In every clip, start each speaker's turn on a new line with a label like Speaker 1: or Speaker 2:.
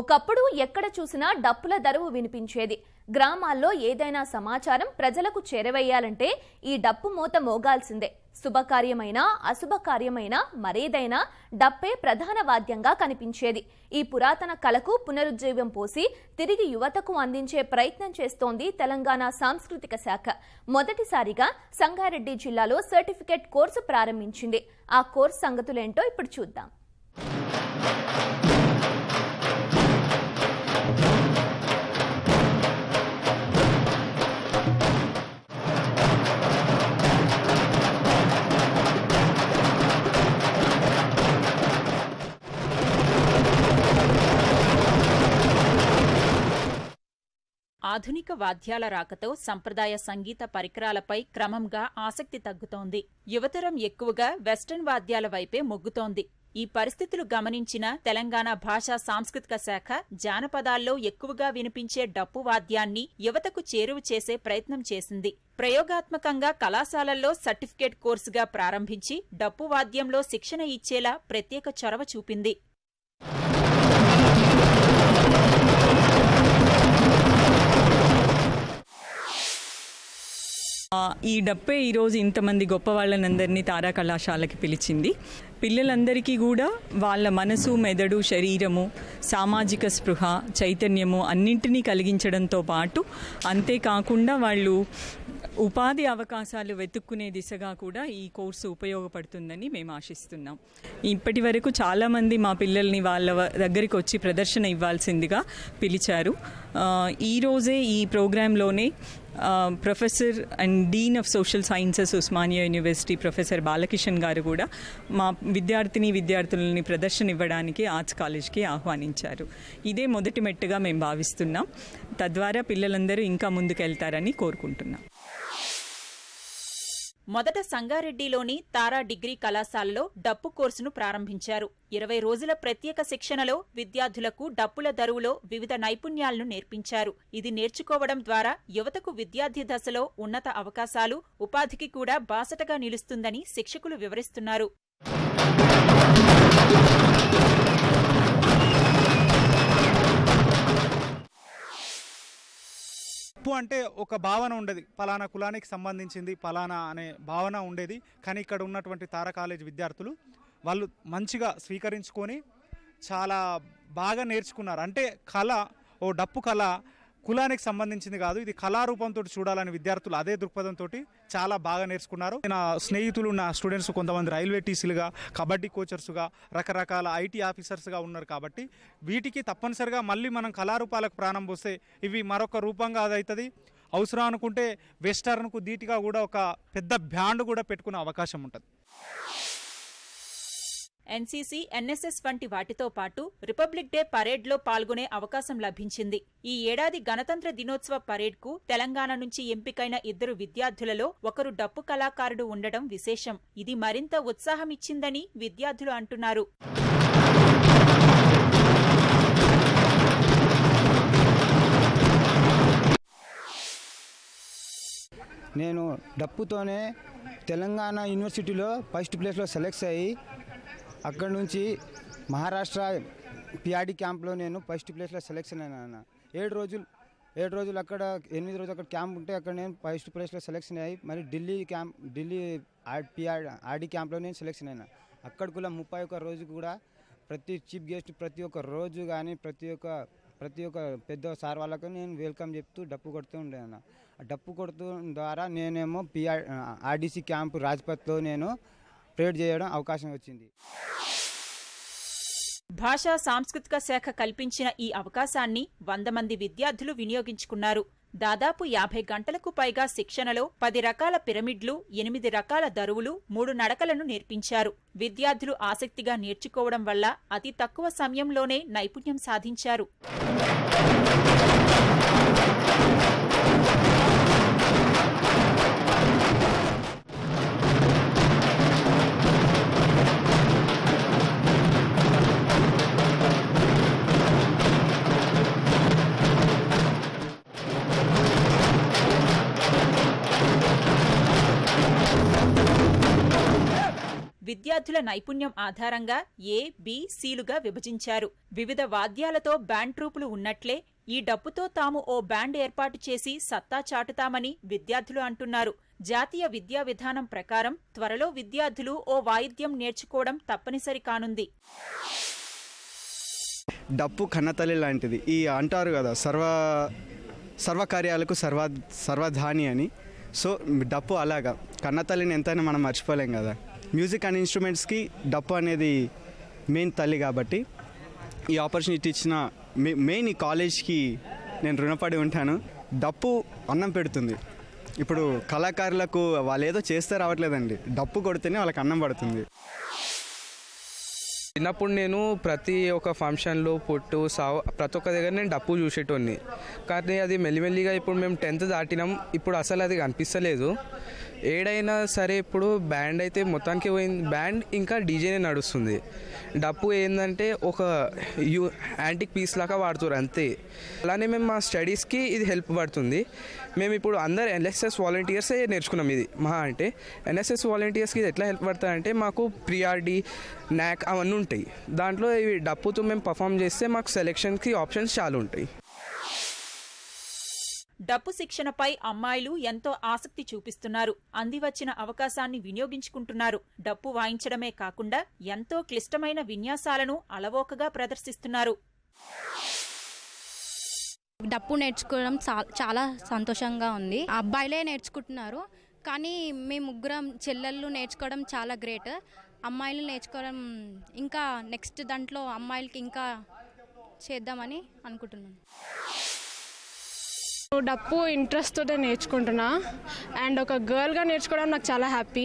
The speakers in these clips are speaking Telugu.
Speaker 1: ఒకప్పుడు ఎక్కడ చూసినా డప్పుల దరువు వినిపించేది గ్రామాల్లో ఏదైనా సమాచారం ప్రజలకు చేరవేయాలంటే ఈ డప్పు మూత మోగాల్సిందే శుభకార్యమైనా అశుభకార్యమైనా మరేదైనా డప్పే ప్రధాన వాద్యంగా కనిపించేది ఈ పురాతన కళకు పునరుజ్జీవం పోసి తిరిగి యువతకు అందించే ప్రయత్నం చేస్తోంది తెలంగాణ సాంస్కృతిక శాఖ మొదటిసారిగా సంగారెడ్డి జిల్లాలో సర్టిఫికేట్ కోర్సు ప్రారంభించింది ఆ కోర్సు సంగతులేంటో ఇప్పుడు చూద్దాం ఆధునిక వాద్యాల రాకతో సంప్రదాయ సంగీత పరికరాలపై క్రమంగా ఆసక్తి తగ్గుతోంది యువతరం ఎక్కువగా వెస్టర్న్ వాద్యాల వైపే మొగ్గుతోంది ఈ పరిస్థితులు గమనించిన తెలంగాణ భాషా సాంస్కృతిక శాఖ జానపదాల్లో ఎక్కువగా వినిపించే డప్పు వాద్యాన్ని యువతకు చేరువ చేసే ప్రయత్నం చేసింది ప్రయోగాత్మకంగా కళాశాలల్లో సర్టిఫికేట్ కోర్సుగా ప్రారంభించి డప్పు వాద్యంలో శిక్షణ ఇచ్చేలా ప్రత్యేక చొరవ చూపింది
Speaker 2: ఈ డప్పే ఈరోజు ఇంతమంది గొప్ప వాళ్ళనందరినీ తారా కళాశాలకి పిలిచింది పిల్లలందరికీ కూడా వాళ్ళ మనసు మెదడు శరీరము సామాజిక స్పృహ చైతన్యము అన్నింటినీ కలిగించడంతో పాటు అంతేకాకుండా వాళ్ళు ఉపాధి అవకాశాలు వెతుక్కునే దిశగా కూడా ఈ కోర్సు ఉపయోగపడుతుందని మేము ఆశిస్తున్నాం ఇప్పటి వరకు చాలామంది మా పిల్లల్ని వాళ్ళ దగ్గరికి వచ్చి ప్రదర్శన ఇవ్వాల్సిందిగా పిలిచారు ఈరోజే ఈ ప్రోగ్రాంలోనే professor and dean of social sciences Osmania university professor Balakishan గారు కూడా మా విద్యార్థిని విద్యార్థులని ప్రదర్శన ఇవ్వడానికి ఆర్ట్స్ కాలేజ్కి ఆహ్వానించారు ఇదే మొదటి మెట్టుగా మేము భావిస్తున్నాం తద్వారా పిల్లలందరూ ఇంకా ముందుకెళ్తారని కోరుకుంటున్నాం
Speaker 1: మొదట సంగారెడ్డిలోని తారా డిగ్రీ కళాశాలలో డప్పు కోర్సును ప్రారంభించారు ఇరవై రోజుల ప్రత్యేక శిక్షణలో విద్యార్థులకు డప్పుల దరువులో వివిధ నైపుణ్యాలను నేర్పించారు ఇది నేర్చుకోవడం ద్వారా యువతకు విద్యార్థి దశలో ఉన్నత అవకాశాలు ఉపాధికి కూడా బాసటగా నిలుస్తుందని శిక్షకులు వివరిస్తున్నారు డబ్బు అంటే ఒక భావన ఉండేది పలానా కులానికి సంబంధించింది పలానా అనే భావన ఉండేది కానీ ఇక్కడ ఉన్నటువంటి తార కాలేజ్ విద్యార్థులు వాళ్ళు మంచిగా స్వీకరించుకొని చాలా బాగా నేర్చుకున్నారు అంటే కళ ఓ డప్పు కళ కులానికి సంబంధించింది కాదు ఇది కళారూపంతో చూడాలని విద్యార్థులు అదే దృక్పథంతో చాలా బాగా నేర్చుకున్నారు నా స్నేహితులు నా స్టూడెంట్స్ కొంతమంది రైల్వే టీసీలుగా కబడ్డీ కోచర్స్గా రకరకాల ఐటీ ఆఫీసర్స్గా ఉన్నారు కాబట్టి వీటికి తప్పనిసరిగా మళ్ళీ మనం కళారూపాలకు ప్రారంభం పోస్తే ఇవి మరొక రూపంగా అదవుతుంది అవసరం అనుకుంటే వెస్టర్న్కు ధీటిగా కూడా ఒక పెద్ద బ్యాండ్ కూడా పెట్టుకునే అవకాశం ఉంటుంది ఎన్సీసీ ఎన్ఎస్ఎస్ వంటి వాటితో పాటు రిపబ్లిక్ డే పరేడ్లో పాల్గొనే అవకాశం లభించింది ఈ ఏడాది గణతంత్ర దినోత్సవ పరేడ్కు తెలంగాణ నుంచి ఎంపికైన ఇద్దరు విద్యార్థులలో ఒకరు డప్పు కళాకారుడు ఉండడం విశేషం ఇది మరింత ఉత్సాహమిచ్చిందని విద్యార్థులు అంటున్నారు నేను డప్పుతోనే తెలంగాణ యూనివర్సిటీలో ఫస్ట్ ప్లేస్లో సెలెక్ట్ అయ్యి అక్కడ నుంచి మహారాష్ట్ర పిఆర్డి క్యాంప్లో నేను ఫస్ట్ ప్లేస్లో సెలెక్షన్ అయినా ఏడు రోజులు ఏడు రోజులు అక్కడ ఎనిమిది రోజులు అక్కడ క్యాంప్ ఉంటే అక్కడ నేను ఫస్ట్ ప్లేస్లో సెలెక్షన్ అయ్యి మరి Delhi camp Delhi PR RD క్యాంప్లో నేను సెలెక్షన్ అయినా అక్కడ కూడా ముప్పై ఒక్క రోజు కూడా ప్రతి చీఫ్ గెస్ట్ ప్రతి ఒక్క రోజు కానీ ప్రతి ఒక్క ప్రతి ఒక్క పెద్ద సార్ వాళ్ళకు నేను వెల్కమ్ చెప్తూ డప్పు కొడుతూ ఉండే ఆ డప్పు కొడుతూ ద్వారా నేనేమో పిఆర్ ఆర్డీసీ క్యాంపు రాజ్పథ్లో నేను స్ప్రెడ్ చేయడం అవకాశం వచ్చింది భాషా సాంస్కృతిక శాఖ కల్పించిన ఈ అవకాశాన్ని వంద మంది విద్యార్థులు వినియోగించుకున్నారు దాదాపు యాభై గంటలకు పైగా శిక్షణలో పది రకాల పిరమిడ్లు ఎనిమిది రకాల దరువులు మూడు నడకలను నేర్పించారు విద్యార్థులు ఆసక్తిగా నేర్చుకోవడం వల్ల అతి తక్కువ సమయంలోనే నైపుణ్యం సాధించారు విద్యార్థుల నైపుణ్యం ఆధారంగా ఏ బి విభజించారు వివిధ వాద్యాలతో బ్యాండ్ ట్రూపులు ఉన్నట్లే ఈ డబ్బుతో తాము ఓ బ్యాండ్ ఏర్పాటు చేసి సత్తా చాటుతామని విద్యార్థులు అంటున్నారు జాతీయ విద్యా విధానం ప్రకారం త్వరలో విద్యార్థులు ఓ వాయిద్యం నేర్చుకోవడం తప్పనిసరి కానుంది
Speaker 2: డప్పు కన్నతల్లి లాంటిది ఈ అంటారు కదా సర్వ సర్వకార్యాలకు సర్వ సర్వధాని అని సో డప్పు అలాగా కన్నతల్లిని ఎంతైనా మనం మర్చిపోలేం కదా మ్యూజిక్ అండ్ ఇన్స్ట్రుమెంట్స్కి డప్పు అనేది మెయిన్ తల్లి కాబట్టి ఈ ఆపర్చునిటీ ఇచ్చిన మెయిన్ ఈ కాలేజ్కి నేను రుణపడి ఉంటాను డప్పు అన్నం పెడుతుంది ఇప్పుడు కళాకారులకు వాళ్ళు ఏదో చేస్తే రావట్లేదండి డప్పు కొడితేనే వాళ్ళకి అన్నం పడుతుంది చిన్నప్పుడు నేను ప్రతి ఒక్క ఫంక్షన్లో పుట్టు సా ప్రతి ఒక్క దగ్గర నేను డప్పు చూసేటోడిని కానీ అది మెల్లిమెల్లిగా ఇప్పుడు మేము టెన్త్ దాటినాం ఇప్పుడు అసలు అది కనిపిస్తలేదు ఏడైనా సరే ఇప్పుడు బ్యాండ్ అయితే మొత్తానికి పోయింది బ్యాండ్ ఇంకా డీజేనే నడుస్తుంది డప్పు ఏంటంటే ఒక యూ యాంటిక్ పీస్ లాగా వాడుతారు అంతే అలానే మేము మా స్టడీస్కి ఇది హెల్ప్ పడుతుంది మేము ఇప్పుడు అందరు ఎన్ఎస్ఎస్ వాలంటీర్సే నేర్చుకున్నాం ఇది మహా అంటే ఎన్ఎస్ఎస్ వాలంటీర్స్కి ఇది ఎట్లా హెల్ప్ పడుతుంది అంటే మాకు ప్రియారిటీ నాక్ అవన్నీ ఉంటాయి దాంట్లో ఇవి డప్పుతో మేము పర్ఫామ్ చేస్తే మాకు సెలెక్షన్కి ఆప్షన్స్ చాలా ఉంటాయి
Speaker 1: డప్పు శిక్షణపై అమ్మాయిలు ఎంతో ఆసక్తి చూపిస్తున్నారు అందివచ్చిన అవకాశాన్ని వినియోగించుకుంటున్నారు డప్పు వాయించడమే కాకుండా ఎంతో క్లిష్టమైన విన్యాసాలను అలవోకగా ప్రదర్శిస్తున్నారు డప్పు నేర్చుకోవడం చాలా సంతోషంగా ఉంది అబ్బాయిలే నేర్చుకుంటున్నారు కానీ మేము ముగ్గురం చెల్లెళ్ళు నేర్చుకోవడం చాలా గ్రేట్ అమ్మాయిలు నేర్చుకోవడం ఇంకా నెక్స్ట్ దాంట్లో అమ్మాయిలకి ఇంకా చేద్దామని అనుకుంటున్నాను డప్పు ఇంట్రెస్ట్ తోటే నేర్చుకుంటున్నా అండ్ ఒక గర్ల్గా నేర్చుకోవడం నాకు చాలా హ్యాపీ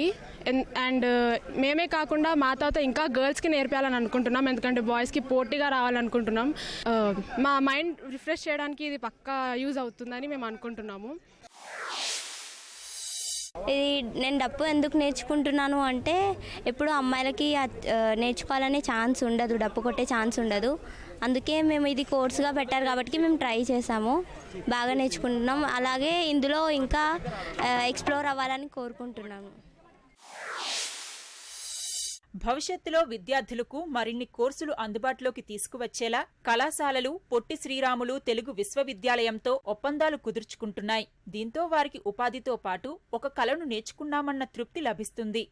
Speaker 1: అండ్ uh, మేమే కాకుండా మా తాత ఇంకా గర్ల్స్కి నేర్పాలని అనుకుంటున్నాం ఎందుకంటే బాయ్స్కి పోటీగా రావాలనుకుంటున్నాం uh, మా మైండ్ రిఫ్రెష్ చేయడానికి ఇది పక్కా యూజ్ అవుతుందని మేము అనుకుంటున్నాము
Speaker 2: ఇది నేను డప్పు ఎందుకు నేర్చుకుంటున్నాను అంటే ఎప్పుడు అమ్మాయిలకి నేర్చుకోవాలనే ఛాన్స్ ఉండదు డప్పు కొట్టే ఛాన్స్ ఉండదు అందుకే మేము ఇది కోర్సుగా పెట్టారు కాబట్టి మేము ట్రై చేసాము బాగా నేర్చుకుంటున్నాం అలాగే ఇందులో ఇంకా ఎక్స్ప్లోర్ అవ్వాలని
Speaker 1: కోరుకుంటున్నాము భవిష్యత్తులో విద్యార్థులకు మరిన్ని కోర్సులు అందుబాటులోకి తీసుకువచ్చేలా కళాశాలలు పొట్టి శ్రీరాములు తెలుగు విశ్వవిద్యాలయంతో ఒప్పందాలు కుదుర్చుకుంటున్నాయి దీంతో వారికి ఉపాధితో పాటు ఒక కళను నేర్చుకున్నామన్న తృప్తి లభిస్తుంది